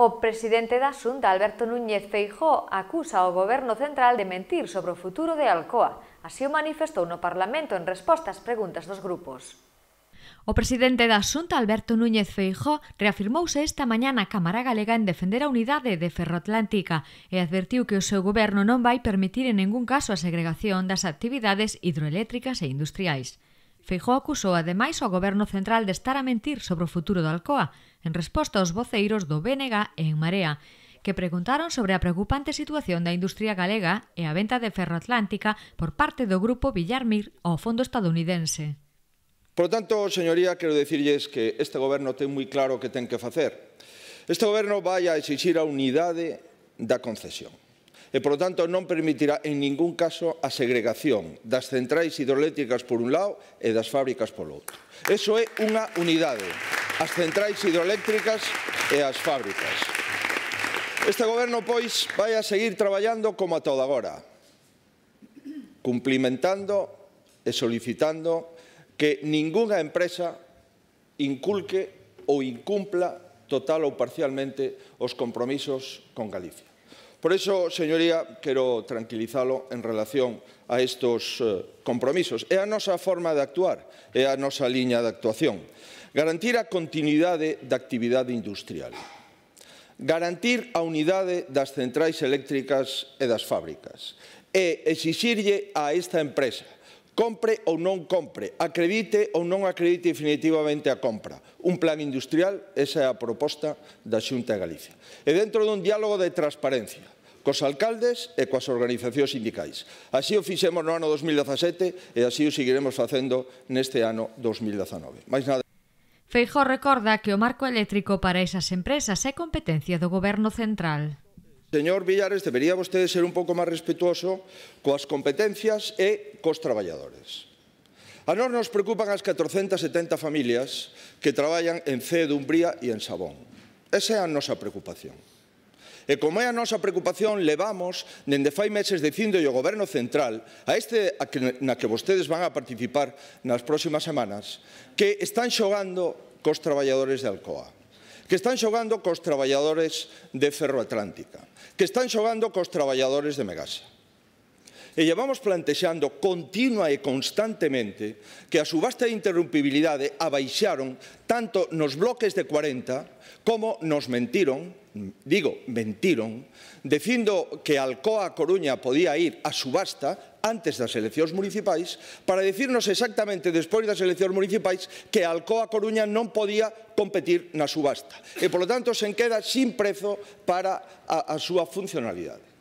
O presidente da Xunta, Alberto Núñez Feijó, acusa ao goberno central de mentir sobre o futuro de Alcoa. Así o manifestou no Parlamento en resposta ás preguntas dos grupos. O presidente da Xunta, Alberto Núñez Feijó, reafirmouse esta mañá na Cámara Galega en defender a unidade de Ferroatlántica e advertiu que o seu goberno non vai permitir en ningún caso a segregación das actividades hidroeléctricas e industriais. Feijóo acusou ademais ao goberno central de estar a mentir sobre o futuro do Alcoa en resposta aos voceiros do BNG e en Marea, que preguntaron sobre a preocupante situación da industria galega e a venta de Ferroatlántica por parte do grupo Villarmir ao fondo estadounidense. Por tanto, señoría, quero dicirlles que este goberno ten moi claro o que ten que facer. Este goberno vai a exixir a unidade da concesión e, polo tanto, non permitirá en ningún caso a segregación das centrais hidroeléctricas por un lado e das fábricas polo outro. Eso é unha unidade, as centrais hidroeléctricas e as fábricas. Este goberno, pois, vai a seguir traballando como ata o de agora, cumplimentando e solicitando que ningunha empresa inculque ou incumpla total ou parcialmente os compromisos con Galicia. Por eso, señoría, quero tranquilizalo en relación a estos eh, compromisos. É a nosa forma de actuar, é a nosa liña de actuación. Garantir a continuidade da actividade industrial. Garantir a unidade das centrais eléctricas e das fábricas. E exixirlle a esta empresa compre ou non compre, acredite ou non acredite definitivamente a compra. Un plan industrial, esa é a proposta da Xunta de Galicia. E dentro dun diálogo de transparencia, cos alcaldes e coas organizacións sindicais. Así o fixemos no ano 2017 e así o seguiremos facendo neste ano 2019. Mais nada. Feijó recorda que o marco eléctrico para esas empresas é competencia do Goberno Central. Señor Villares, debería vostede ser un pouco máis respetuoso coas competencias e cos traballadores. A nós nos preocupan as 470 familias que traballan en Cedo, Umbría e en Sabón. Esa é a nosa preocupación. E como é a nosa preocupación, levamos, dende fai meses, dicindo ao Goberno Central, a este a que, na que vostedes van a participar nas próximas semanas, que están xogando cos traballadores de Alcoa que están xogando cos traballadores de Ferroatlántica, que están xogando cos traballadores de Megasa. E llevamos plantexando continua e constantemente que a subasta de interrumpibilidade abaixaron tanto nos bloques de 40 como nos mentiron digo, mentiron, dicindo que Alcoa Coruña podía ir a subasta antes das eleccións municipais para dicirnos exactamente despois das eleccións municipais que Alcoa Coruña non podía competir na subasta. E, polo tanto, se queda sin prezo para a, a súa funcionalidade.